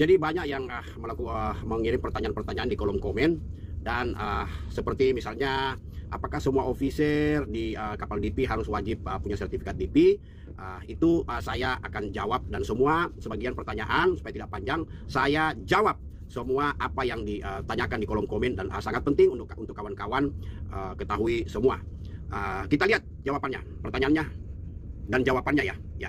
Jadi banyak yang uh, ah, melakukan uh, mengirim pertanyaan-pertanyaan di kolom komen dan uh, seperti misalnya apakah semua officer di uh, kapal DP harus wajib uh, punya sertifikat DP? Uh, itu uh, saya akan jawab dan semua sebagian pertanyaan supaya tidak panjang saya jawab semua apa yang ditanyakan di kolom komen dan uh, sangat penting untuk untuk kawan-kawan uh, ketahui semua. Uh, kita lihat jawabannya, pertanyaannya dan jawabannya ya. Ya.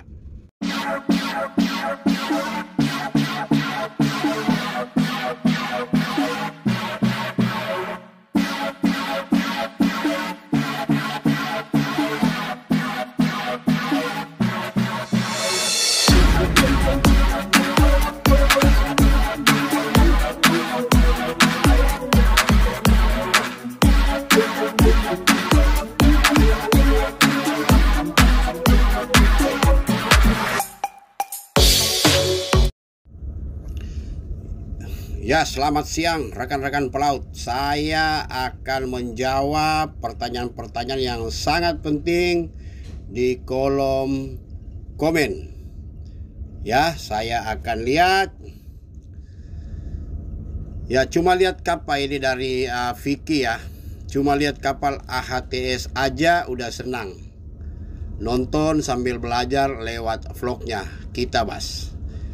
Ya, selamat siang rekan-rekan pelaut. Saya akan menjawab pertanyaan-pertanyaan yang sangat penting di kolom komen. Ya, saya akan lihat. Ya, cuma lihat kapal ini dari uh, Vicky ya. Cuma lihat kapal AHTS aja udah senang. Nonton sambil belajar lewat vlognya. Kita, Bas.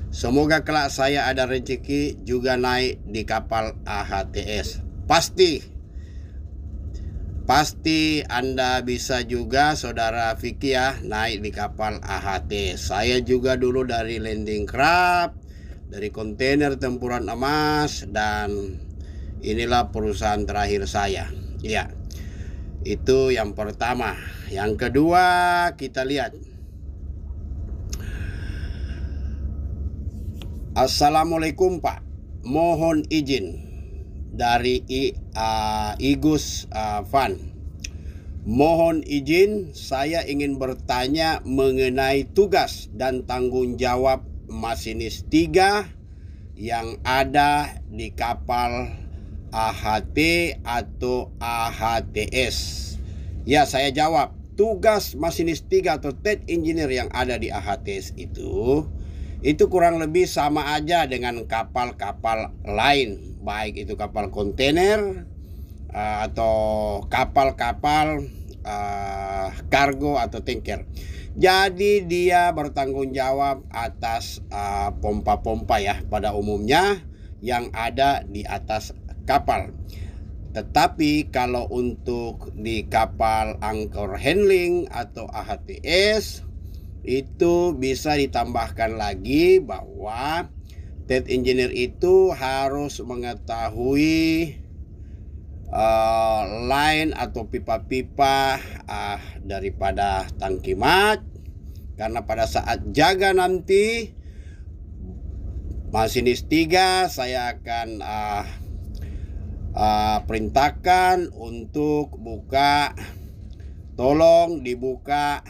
Semoga kelak saya ada rezeki juga naik di kapal AHTS. Pasti. Pasti Anda bisa juga saudara Vicky ya naik di kapal AHT. Saya juga dulu dari landing craft, dari kontainer tempuran emas dan inilah perusahaan terakhir saya. Ya, Itu yang pertama. Yang kedua kita lihat Assalamualaikum Pak, mohon izin dari I, uh, Igus uh, Van. Mohon izin, saya ingin bertanya mengenai tugas dan tanggung jawab masinis 3 yang ada di kapal AHT atau AHTS. Ya, saya jawab. Tugas masinis 3 atau TED engineer yang ada di AHTS itu itu kurang lebih sama aja dengan kapal-kapal lain baik itu kapal kontainer eh, atau kapal-kapal eh, kargo atau tanker jadi dia bertanggung jawab atas eh, pompa-pompa ya pada umumnya yang ada di atas kapal tetapi kalau untuk di kapal anchor handling atau AHTS itu bisa ditambahkan lagi bahwa Ted engineer itu harus mengetahui uh, line atau pipa-pipa uh, daripada tangki mat karena pada saat jaga nanti masinis tiga saya akan uh, uh, perintahkan untuk buka tolong dibuka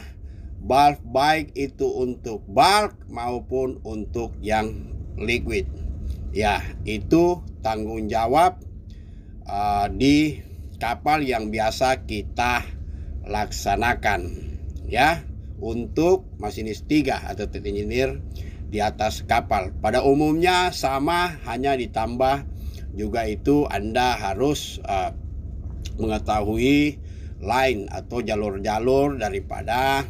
Bulk baik itu untuk bulk maupun untuk yang liquid. Ya, itu tanggung jawab uh, di kapal yang biasa kita laksanakan. Ya, untuk masinis tiga atau tet engineer di atas kapal. Pada umumnya sama hanya ditambah juga itu Anda harus uh, mengetahui line atau jalur-jalur daripada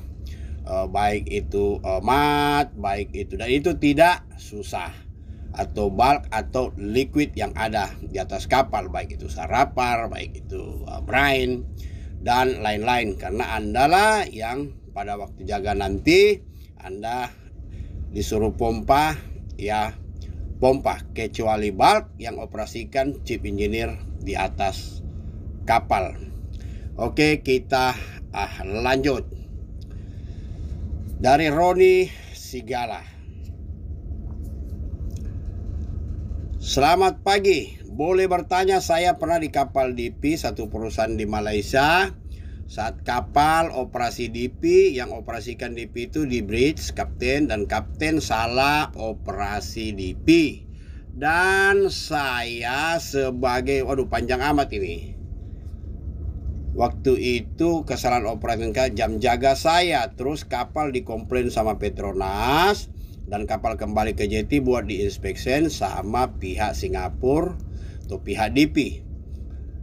Eh, baik itu uh, mat, baik itu dan itu tidak susah atau bulk atau liquid yang ada di atas kapal baik itu sarapar, baik itu uh, brine dan lain-lain karena andalah yang pada waktu jaga nanti Anda disuruh pompa ya pompa kecuali bulk yang operasikan chip engineer di atas kapal. Oke, kita ah, lanjut dari Roni Sigala. Selamat pagi. Boleh bertanya saya pernah di kapal DP satu perusahaan di Malaysia. Saat kapal operasi DP yang operasikan DP itu di bridge kapten dan kapten salah operasi DP. Dan saya sebagai waduh panjang amat ini Waktu itu kesalahan operasi jam jaga saya. Terus kapal dikomplain sama Petronas dan kapal kembali ke jeti buat diinspeksi sama pihak Singapura atau pihak DP.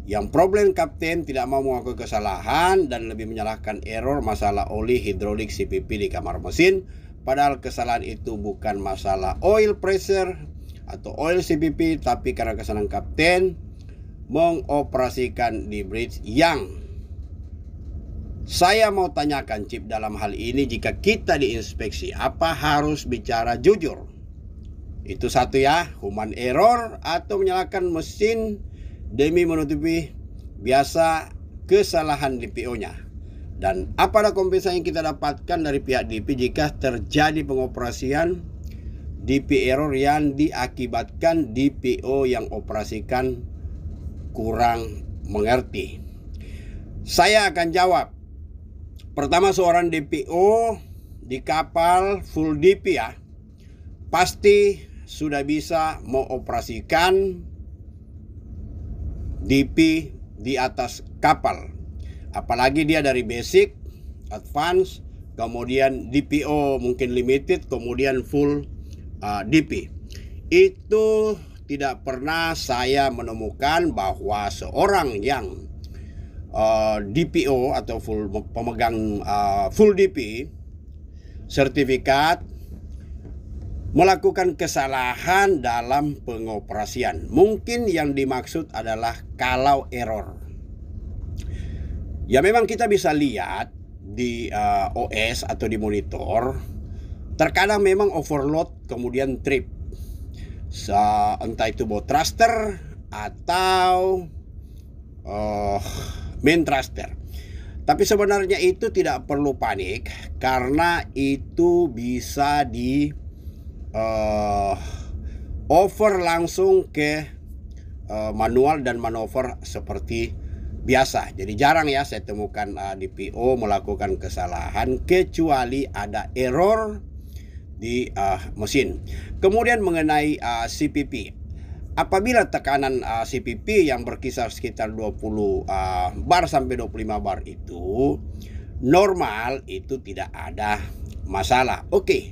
Yang problem kapten tidak mau mengakui kesalahan dan lebih menyalahkan error masalah oli hidrolik CPP di kamar mesin padahal kesalahan itu bukan masalah oil pressure atau oil CPP tapi karena kesalahan kapten mengoperasikan di bridge yang saya mau tanyakan Cip dalam hal ini jika kita diinspeksi apa harus bicara jujur? Itu satu ya, human error atau menyalakan mesin demi menutupi biasa kesalahan DPO-nya. Dan apa kompensasi yang kita dapatkan dari pihak DP jika terjadi pengoperasian DP error yang diakibatkan DPO yang operasikan kurang mengerti? Saya akan jawab Pertama seorang DPO di kapal full DP ya. Pasti sudah bisa mengoperasikan DP di atas kapal. Apalagi dia dari basic, advance, kemudian DPO mungkin limited, kemudian full uh, DP. Itu tidak pernah saya menemukan bahwa seorang yang uh, DPO atau full pemegang uh, full DP sertifikat melakukan kesalahan dalam pengoperasian. Mungkin yang dimaksud adalah kalau error. Ya memang kita bisa lihat di uh, OS atau di monitor terkadang memang overload kemudian trip. So, entah itu bawa thruster atau uh, main thruster. Tapi sebenarnya itu tidak perlu panik karena itu bisa di uh, eh, over langsung ke uh, manual dan manuver seperti biasa. Jadi jarang ya saya temukan uh, eh, DPO melakukan kesalahan kecuali ada error di uh, mesin. Kemudian mengenai uh, CPP apabila tekanan uh, CPP yang berkisar sekitar 20 uh, bar sampai 25 bar itu normal itu tidak ada masalah. Oke. Okay.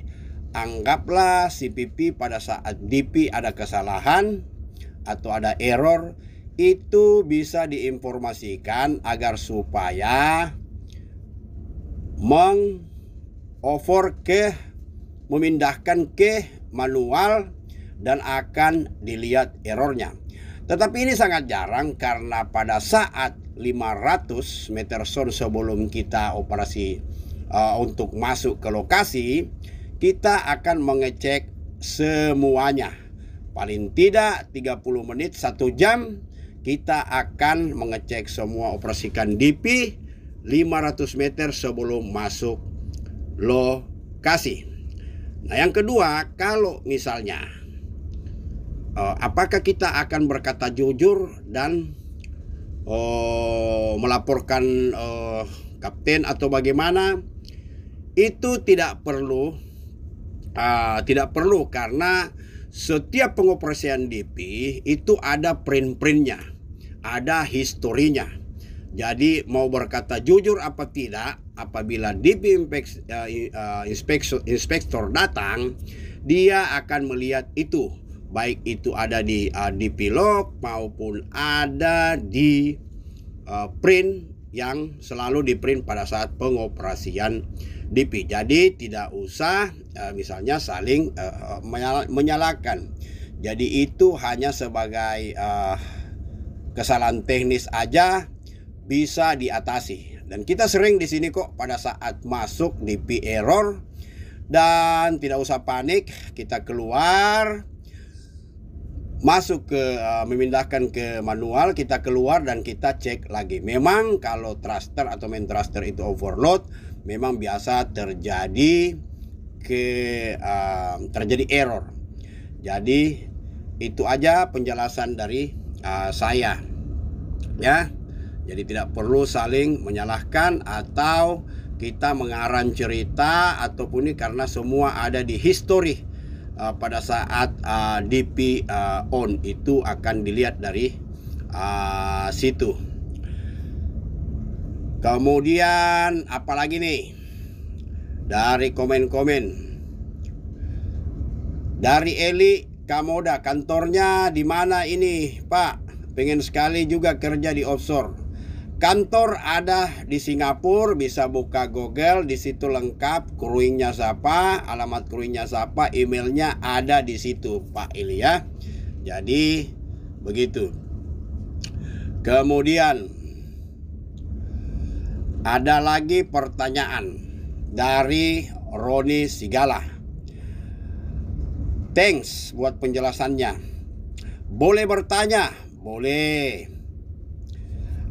Anggaplah CPP pada saat DP ada kesalahan atau ada error itu bisa diinformasikan agar supaya meng over ke memindahkan ke manual dan akan dilihat errornya. Tetapi ini sangat jarang karena pada saat 500 meter sound sebelum kita operasi uh, untuk masuk ke lokasi, kita akan mengecek semuanya. Paling tidak 30 menit 1 jam kita akan mengecek semua operasikan DP 500 meter sebelum masuk lokasi. Nah, yang kedua, kalau misalnya uh, apakah kita akan berkata jujur dan uh, melaporkan uh, kapten atau bagaimana itu tidak perlu uh, tidak perlu karena setiap pengoperasian DP itu ada print-printnya ada historinya jadi mau berkata jujur apa tidak apabila DP inspektor datang dia akan melihat itu baik itu ada di uh, di pilok maupun ada di uh, print yang selalu di print pada saat pengoperasian DP. Jadi tidak usah uh, misalnya saling uh, menyalakan. Jadi itu hanya sebagai uh, kesalahan teknis aja bisa diatasi. Dan kita sering di sini kok pada saat masuk DP error dan tidak usah panik, kita keluar masuk ke uh, memindahkan ke manual kita keluar dan kita cek lagi memang kalau thruster atau main thruster itu overload memang biasa terjadi ke uh, terjadi error jadi itu aja penjelasan dari uh, saya ya jadi tidak perlu saling menyalahkan atau kita mengarang cerita ataupun ini karena semua ada di history uh, pada saat uh, DP uh, on itu akan dilihat dari uh, situ. Kemudian apalagi nih dari komen-komen dari Eli Kamoda kantornya di mana ini Pak pengen sekali juga kerja di offshore Kantor ada di Singapura, bisa buka Google, di situ lengkap, Kruingnya siapa, alamat kruingnya siapa, emailnya ada di situ, Pak Ilya. Jadi begitu. Kemudian ada lagi pertanyaan dari Roni Sigala. Thanks buat penjelasannya. Boleh bertanya? Boleh.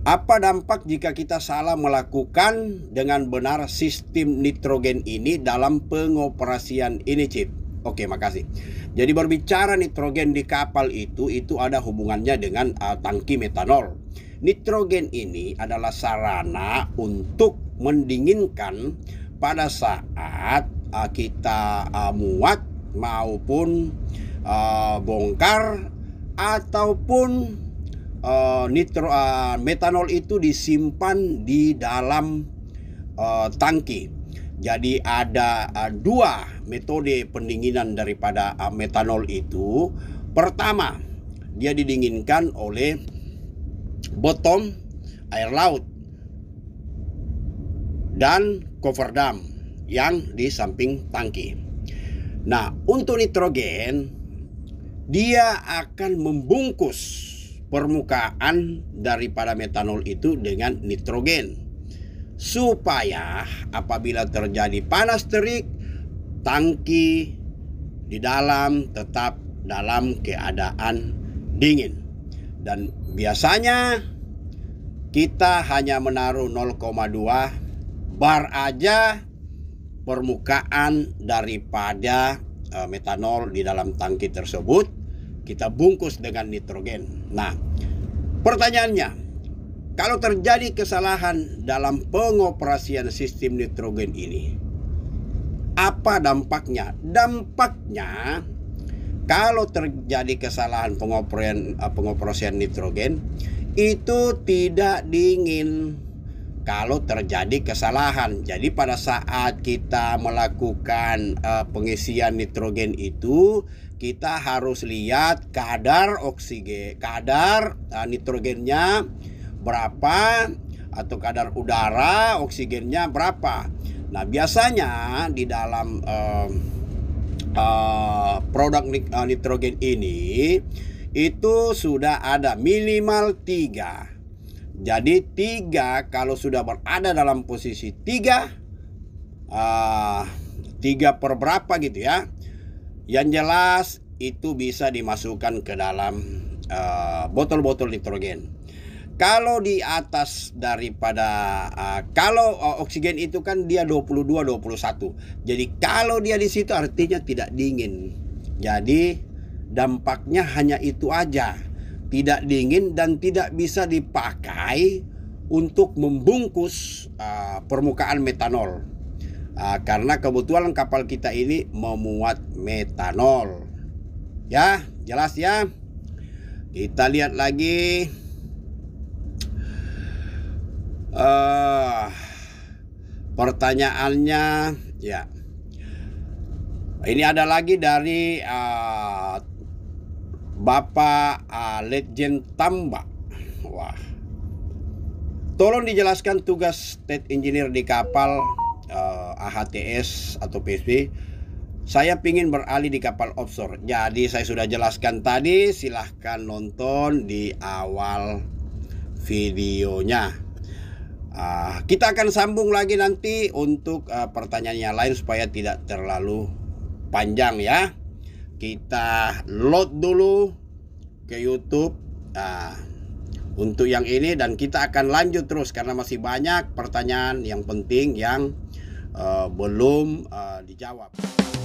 Apa dampak jika kita salah melakukan dengan benar sistem nitrogen ini dalam pengoperasian ini, chip Oke, makasih. Jadi berbicara nitrogen di kapal itu, itu ada hubungannya dengan uh, tangki metanol. Nitrogen ini adalah sarana untuk mendinginkan pada saat uh, kita uh, muat maupun uh, bongkar ataupun uh, nitro uh, metanol itu disimpan di dalam uh, tangki. Jadi ada uh, dua metode pendinginan daripada uh, metanol itu. Pertama, dia didinginkan oleh bottom air laut dan cover dam yang di samping tangki. Nah, untuk nitrogen dia akan membungkus permukaan daripada metanol itu dengan nitrogen supaya apabila terjadi panas terik tangki di dalam tetap dalam keadaan dingin dan biasanya kita hanya menaruh 0,2 bar aja permukaan daripada eh, metanol di dalam tangki tersebut kita bungkus dengan nitrogen. Nah, pertanyaannya, kalau terjadi kesalahan dalam pengoperasian sistem nitrogen ini, apa dampaknya? Dampaknya kalau terjadi kesalahan pengoperasian eh, pengoperasian nitrogen itu tidak dingin kalau terjadi kesalahan. Jadi pada saat kita melakukan uh, pengisian nitrogen itu kita harus lihat kadar oksigen, kadar e, nitrogennya berapa atau kadar udara oksigennya berapa. Nah, biasanya di dalam uh, uh, produk nitrogen ini itu sudah ada minimal tiga. Jadi tiga kalau sudah berada dalam posisi tiga uh, per berapa gitu ya yang jelas itu bisa dimasukkan ke dalam eh, botol-botol uh, nitrogen. Kalau di atas daripada uh, kalau uh, oksigen itu kan dia 22 21. Jadi kalau dia di situ artinya tidak dingin. Jadi dampaknya hanya itu aja. Tidak dingin dan tidak bisa dipakai untuk membungkus uh, permukaan metanol Ah, karena kebetulan kapal kita ini memuat metanol. Ya, jelas ya. Kita lihat lagi. Uh, pertanyaannya, ya. Ini ada lagi dari uh, Bapak uh, Legend Tamba. Wah. Tolong dijelaskan tugas state engineer di kapal uh, eh, AHTS atau PSB saya pingin beralih di kapal offshore. Jadi saya sudah jelaskan tadi, silahkan nonton di awal videonya. Uh, kita akan sambung lagi nanti untuk uh, pertanyaan yang lain supaya tidak terlalu panjang ya. Kita load dulu ke YouTube uh, untuk yang ini dan kita akan lanjut terus karena masih banyak pertanyaan yang penting yang Eh, belum uh, dijawab.